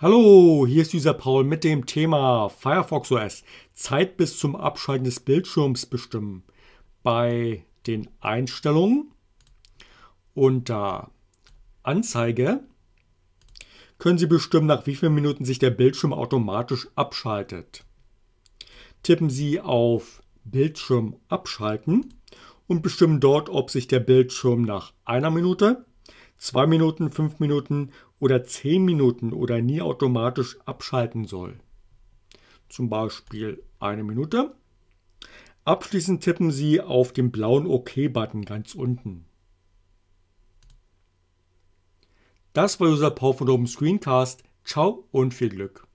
Hallo, hier ist dieser Paul mit dem Thema Firefox OS. Zeit bis zum Abschalten des Bildschirms bestimmen. Bei den Einstellungen unter Anzeige können Sie bestimmen, nach wie vielen Minuten sich der Bildschirm automatisch abschaltet. Tippen Sie auf Bildschirm abschalten und bestimmen dort, ob sich der Bildschirm nach einer Minute, 2 Minuten, 5 Minuten oder 10 Minuten oder nie automatisch abschalten soll. Zum Beispiel eine Minute. Abschließend tippen Sie auf den blauen OK-Button ganz unten. Das war unser Power von Open Screencast. Ciao und viel Glück.